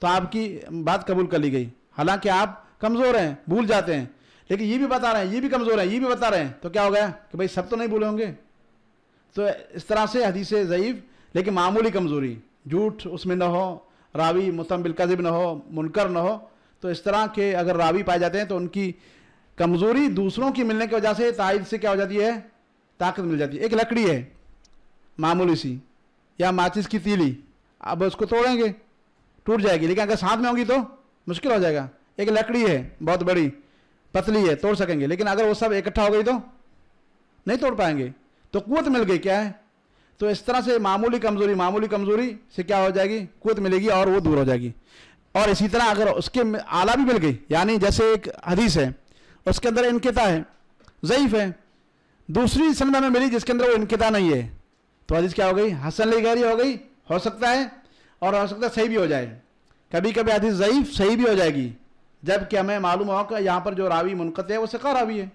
तो आपकी बात कबूल कर ली गई हालांकि आप कमज़ोर हैं भूल जाते हैं लेकिन ये भी बता रहे हैं ये भी कमज़ोर है ये भी बता रहे हैं तो क्या हो गया कि भाई सब तो नहीं भूले होंगे तो इस तरह से हदीस ज़यीफ़ लेकिन मामूली कमज़ोरी झूठ उसमें न हो रावी मुस्तम बिलकज़ब न हो मुनकर ना हो तो इस तरह के अगर रावी पाए जाते हैं तो उनकी कमज़ोरी दूसरों की मिलने की वजह से ताइज से क्या हो जाती है ताकत मिल जाती है एक लकड़ी है मामूली सी या माचिस की तीली अब उसको तोड़ेंगे टूट जाएगी लेकिन अगर साथ में होगी तो मुश्किल हो जाएगा एक लकड़ी है बहुत बड़ी पतली है तोड़ सकेंगे लेकिन अगर वो सब इकट्ठा हो गई तो नहीं तोड़ पाएंगे तो कुत मिल गई क्या है तो इस तरह से मामूली कमज़ोरी मामूली कमज़ोरी से क्या हो जाएगी कुत मिलेगी और वो दूर हो जाएगी और इसी तरह अगर उसके आला भी मिल गई यानी जैसे एक हदीस है उसके अंदर इनकता है ज़यीफ़ है दूसरी संदा में मिली जिसके अंदर वो इनकता नहीं है तो हदीस क्या हो गई हसन ली गहरी हो गई हो सकता है और हो सकता है सही भी हो जाए कभी कभी हदीस ज़यीफ़ सही भी हो जाएगी जबकि हमें मालूम हो कि यहाँ पर जो रावी मुनक़ है वो सिका रावी है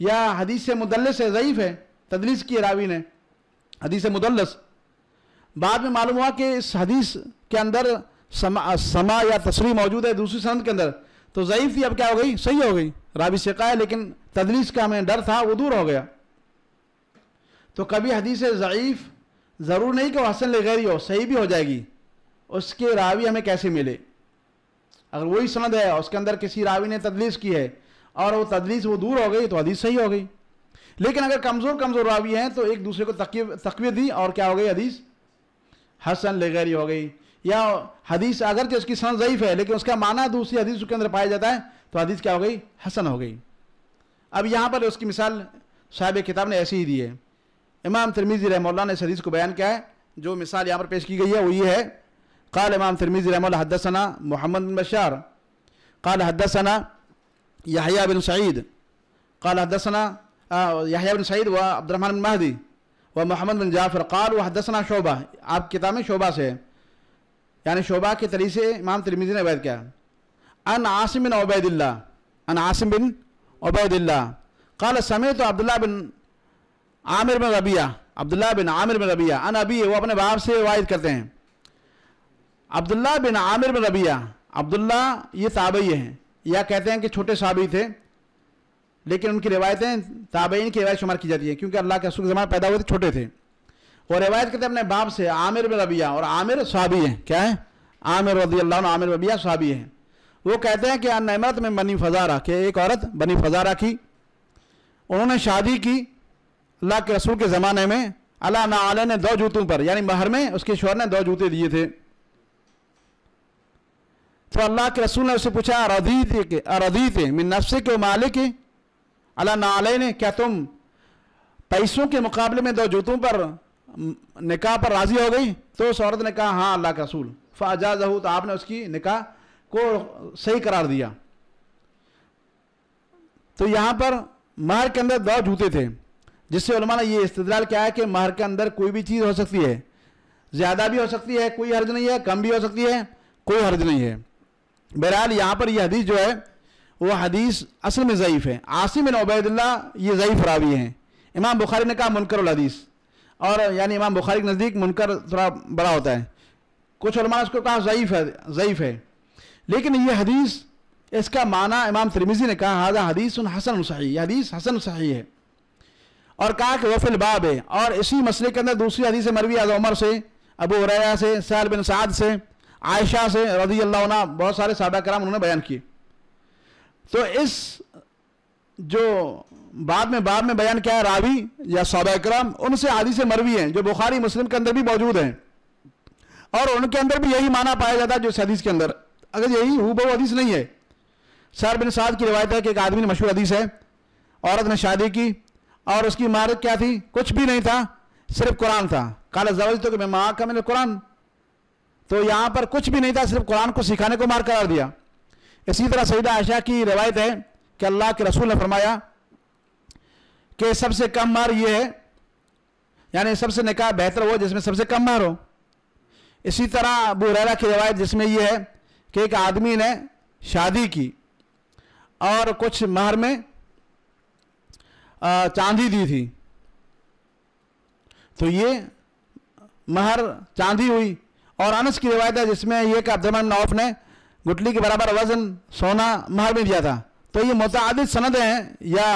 या हदीस से मुदलस है ज़यीफ़ है तदलीस की रावी ने हदीस मुदलस बाद में मालूम हुआ कि इस हदीस के अंदर समा समा या तस्री मौजूद है दूसरी सनद के अंदर तो ज़यीफ़ थी अब क्या हो गई सही हो गई रावी से है लेकिन तदलीस का हमें डर था वो दूर हो गया तो कभी हदीस ज़यीफ़ ज़रूर नहीं कि हसन लगैरी हो सही भी हो जाएगी उसके रावी हमें कैसे मिले अगर वही सनद है उसके अंदर किसी रावी ने तदलीस की है और वो तदलीस वो दूर हो गई तो हदीस सही हो गई लेकिन अगर कमज़ोर कमज़ोर रावी हैं तो एक दूसरे को तकवीत दी और क्या हो गई हदीस हसन लगैरी हो गई या हदीस अगर कि उसकी सन ज़यीफ़ है लेकिन उसका माना दूसरी हदीस के अंदर पाया जाता है तो हदीस क्या हो गई हसन हो गई अब यहाँ पर उसकी मिसाल साहब किताब ने ऐसे ही दी है इमाम तिरमीज़ी रहमल ने इस हदीस को बयान किया है जो मिसाल यहाँ पर पेश की गई है वो ये है काल इमाम तिरमीज़ी रहमल हदसना मोहम्मद बिन बशार काल हदसना याहिया बिन सईद काल हदसना याहिया बिन सईद व अब्दरमान बिन महदी व मोहम्मद बिन जाफ़र काल व हदसना शोबा आप किताब में शोबा से है यानी शोबा के तरी से इमाम तिरमिजी ने अवैध किया अन आसिम बिन उबैदिल्ला अन आसिम बिन उबैदिल्ला कल समय तो अब्दुल्ला बिन आमिर बिन रबिया अब्दुल्ला बिन आमिर बिन रबिया अन अबी वो अपने बाप से वायद करते हैं अब्दुल्ला बिन आमिर बिन रबिया अब्दुल्ला ये ताबई हैं या कहते हैं कि छोटे साबी थे लेकिन उनकी रिवायतें ताबईन की रिवायत शुमार की जाती है क्योंकि अल्लाह के रसूल जमान पैदा हुए थे छोटे थे और रिवायत करते अपने बाप से आमिर बिन रबिया और आमिर सहाबी हैं क्या है आमिर रदी अल्लाह आमिर रबिया सहाबी हैं वो कहते हैं कि नमरत में बनी फजारा के एक औरत बनी फजारा की उन्होंने शादी की अल्लाह के रसूल के ज़माने में अला नाले ने दो जूतों पर यानी महर में उसके शोर ने दो जूते दिए थे तो अल्लाह के रसूल ने उससे पूछा थे के थे मिन नफसे के मालिक अला नाले ने क्या तुम पैसों के मुकाबले में दो जूतों पर निका पर राज़ी हो गई तो उस औरत ने कहा हाँ अल्लाह के रसूल फ़ाजा जहू तो आपने उसकी निका को सही करार दिया तो यहाँ पर महर के अंदर दो जूते थे जिससे ने ये इस्तेदाल किया है कि महर के अंदर कोई भी चीज़ हो सकती है ज़्यादा भी हो सकती है कोई हर्ज नहीं है कम भी हो सकती है कोई हर्ज नहीं है बहरहाल यहाँ पर यह हदीस जो है वह हदीस असल में ज़यीफ़ है आसिम उबैदुल्ला ये ज़यीफ़ रावी हैं इमाम बुखारी ने कहा मुनकर हदीस और यानी इमाम बुखारी के नज़दीक मुनकर थोड़ा बड़ा होता है कुछ उलमा उसको कहा ज़यीफ़ है ज़यीफ़ है लेकिन ये हदीस इसका माना इमाम तिरमिजी ने कहा हाजा हदीस हसन सही हदीस हसन सही है और कहा कि वफिल बाब है और इसी मसले के अंदर दूसरी हदीस मरवी आज उमर से अबू उरैया से सैल बिन साद से आयशा से रजी अल्लाह बहुत सारे सहाबा कराम उन्होंने बयान किए तो इस जो बाद में बाद में बयान किया है रावी या सौबैकराम उनसे आदि से मरवी हैं जो बुखारी मुस्लिम के अंदर भी मौजूद हैं और उनके अंदर भी यही माना पाया जाता है जो हदीस के अंदर अगर यही हुबहू हदीस नहीं है सर बिन साद की रिवायत है कि एक आदमी ने मशहूर हदीस है औरत ने शादी की और उसकी इमारत क्या थी कुछ भी नहीं था सिर्फ कुरान था काला जवाज तो कि मैं माँ का मैंने कुरान तो यहाँ पर कुछ भी नहीं था सिर्फ कुरान को सिखाने को मार करार दिया इसी तरह सईदा आशा की रवायत है कि अल्लाह के रसूल ने फरमाया कि सबसे कम मार ये है यानी सबसे निकाह बेहतर हो जिसमें सबसे कम मार हो इसी तरह बुरैरा की रवायत जिसमें यह है कि एक आदमी ने शादी की और कुछ महर में चांदी दी थी तो ये महर चांदी हुई और अनस की रिवायत है जिसमें यह कि अब्दुलमान नौफ ने गुटली के बराबर वजन सोना महर में दिया था तो ये मतद सनद हैं या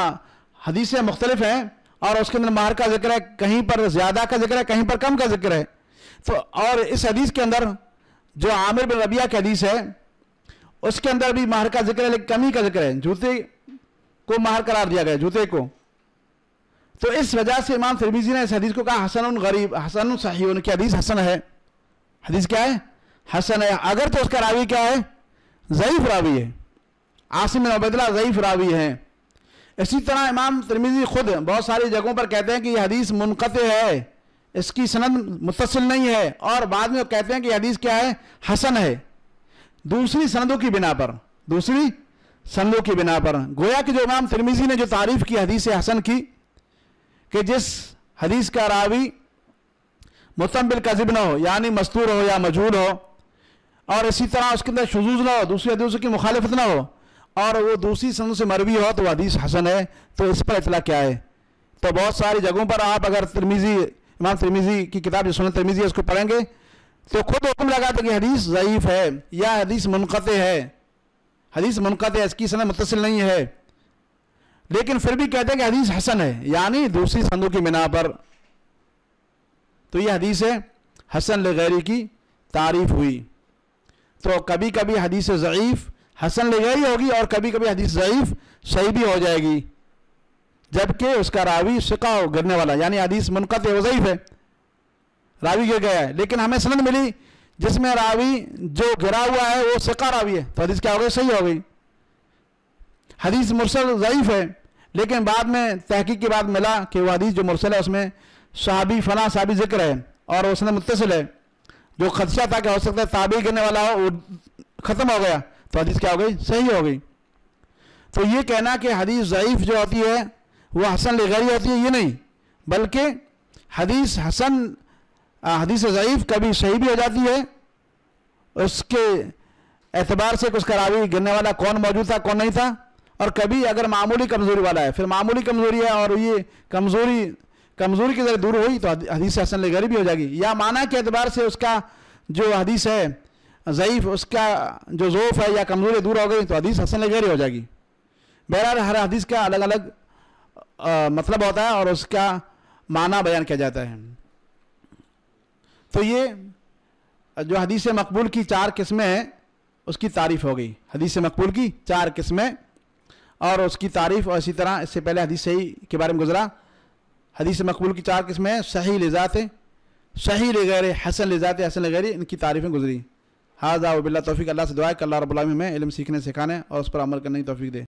हदीसें मुख्तलिफ हैं और उसके अंदर माहर का जिक्र है कहीं पर ज़्यादा का जिक्र है कहीं पर कम का जिक्र है तो और इस हदीस के अंदर जो आमिर बिन रबिया की हदीस है उसके अंदर भी माहर का जिक्र है लेकिन कमी का जिक्र है जूते को माहर करार दिया गया जूते को तो इस वजह से इमाम फिरमीजी ने इस हदीस को कहा हसन गरीब हसन सही उनकी हदीस हसन है हदीस क्या है हसन है अगर तो उसका रावी क्या है ज़यीफ रावी है आसिम अबैदला ज़यीफ़ रावी हैं इसी तरह इमाम तिरमिज़ी खुद बहुत सारी जगहों पर कहते हैं कि यह हदीस मुनक़ है इसकी सनद मुतसिल नहीं है और बाद में वो कहते हैं कि हदीस क्या है हसन है दूसरी सनदों की बिना पर दूसरी सनदों की बिना पर गोया कि जो इमाम तिरमिज़ी ने जो तारीफ़ की हदीस हसन की कि जिस हदीस का रावी मुतबिल कजिब ना हो यानी मस्तूर हो या मजहूल हो और इसी तरह उसके अंदर शजूज ना हो दूसरी हदीस की मुखालफत ना हो और वो दूसरी संद से मरवी हो तो हदीस हसन है तो इस पर इतला क्या है तो बहुत सारी जगहों पर आप अगर तिरमीजी इमाम तिरमीज़ी की किताब जो सुन तिरमीजी है उसको पढ़ेंगे तो खुद हुक्म लगा था कि हदीस ज़यीफ़ है या हदीस मुनक़ है हदीस मुनक़ है इसकी सनद मुतसिल नहीं है लेकिन फिर भी कहते हैं कि हदीस हसन है यानी दूसरी संदों की बिना पर तो यह हदीस है हसन लगैरी की तारीफ़ हुई तो कभी कभी हदीस ज़यीफ़ हसन ले गई होगी और कभी कभी हदीस ज़यीफ़ सही भी हो जाएगी जबकि उसका रावी शिका गिरने वाला यानी हदीस मुनकत वज़ीफ़ है रावी गिर गया है लेकिन हमें सनद मिली जिसमें रावी जो गिरा हुआ है वो शिका रावी है तो हदीस क्या हो गई सही हो गई हदीस मुरसल ज़यीफ़ है लेकिन बाद में तहकीक के बाद मिला कि वह हदीस जो मुरसल है उसमें सहाबी फ़ला सहाबी ज़िक्र है और उसने मुतसिल है जो खदशा था कि हो सकता है ताबी गिरने वाला हो वो ख़त्म हो गया तो हदीस क्या हो गई सही हो गई तो ये कहना कि हदीस ज़यीफ़ जो होती है वो हसन लगरी होती है ये नहीं बल्कि हदीस हसन हदीस ज़यीफ़ कभी सही भी हो जाती है उसके एतबार से कुछ करावी गिरने वाला कौन मौजूद था कौन नहीं था और कभी अगर मामूली कमज़ोरी वाला है फिर मामूली कमज़ोरी है और ये कमज़ोरी कमज़ोरी की जगह दूर हुई तो हदीस हसन लगरी भी हो जाएगी या माना के एतबार से उसका जो हदीस है ज़यीफ़ उसका जो ज़ोफ़ है या कमज़ोरी दूर हो गई तो हदीस हसन गैर हो जाएगी बहरहाल हर हदीस का अलग अलग आ, मतलब होता है और उसका माना बयान किया जाता है तो ये जो हदीस मकबूल की चार किस्में हैं उसकी तारीफ़ हो गई हदीस मकबूल की चार किस्में और उसकी तारीफ़ और इसी तरह इससे पहले हदीस सही के बारे में गुजरा हदीस मकबूल की चार किस्में हैं सही लिजात सही लगैर हसन लिजात हसन लगैर इनकी तारीफ़ें गुजरी हाजा वबिल्ला तोफ़ी अल्लाह से दुआ कर अल्लाह रबालमी में इलम सीखने सिखाने और उस पर अमल करने की तोफ़ी दे